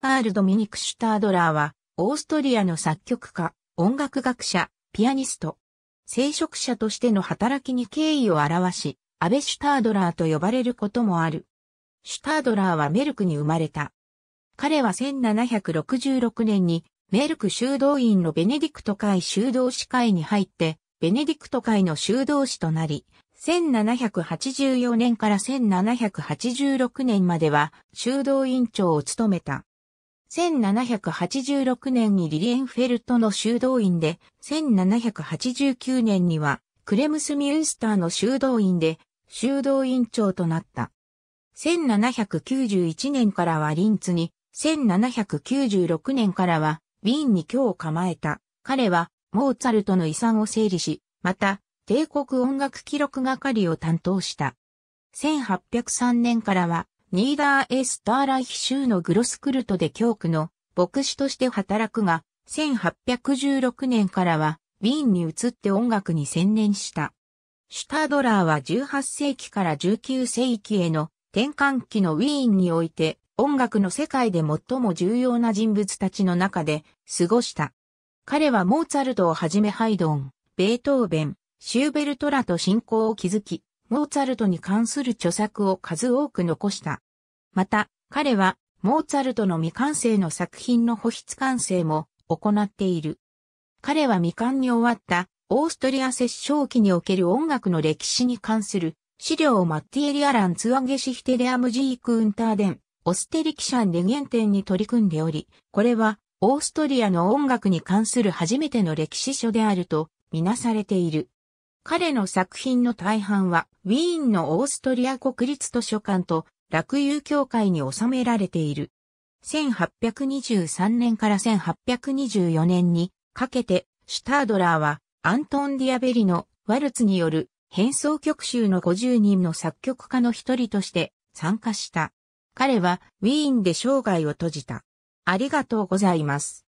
アール・ドミニク・シュタードラーは、オーストリアの作曲家、音楽学者、ピアニスト。聖職者としての働きに敬意を表し、アベ・シュタードラーと呼ばれることもある。シュタードラーはメルクに生まれた。彼は1766年にメルク修道院のベネディクト会修道士会に入って、ベネディクト会の修道士となり、1784年から1786年までは修道院長を務めた。1786年にリリエンフェルトの修道院で、1789年にはクレムスミュースターの修道院で修道院長となった。1791年からはリンツに、1796年からはウィーンに居を構えた。彼はモーツァルトの遺産を整理し、また帝国音楽記録係を担当した。1803年からはニーダーエスターライヒ州のグロスクルトで教区の牧師として働くが、1816年からはウィーンに移って音楽に専念した。シュタードラーは18世紀から19世紀への転換期のウィーンにおいて音楽の世界で最も重要な人物たちの中で過ごした。彼はモーツァルトをはじめハイドン、ベートーベン、シューベルトラと信仰を築き、モーツァルトに関する著作を数多く残した。また、彼は、モーツァルトの未完成の作品の保筆完成も行っている。彼は未完に終わったオーストリア摂政期における音楽の歴史に関する資料をマッティエリアランツアゲシヒテレアムジークウンターデン、オステリキシャンで原点に取り組んでおり、これはオーストリアの音楽に関する初めての歴史書であるとみなされている。彼の作品の大半はウィーンのオーストリア国立図書館と落遊協会に収められている。1823年から1824年にかけて、シュタードラーはアントン・ディアベリのワルツによる変奏曲集の50人の作曲家の一人として参加した。彼はウィーンで生涯を閉じた。ありがとうございます。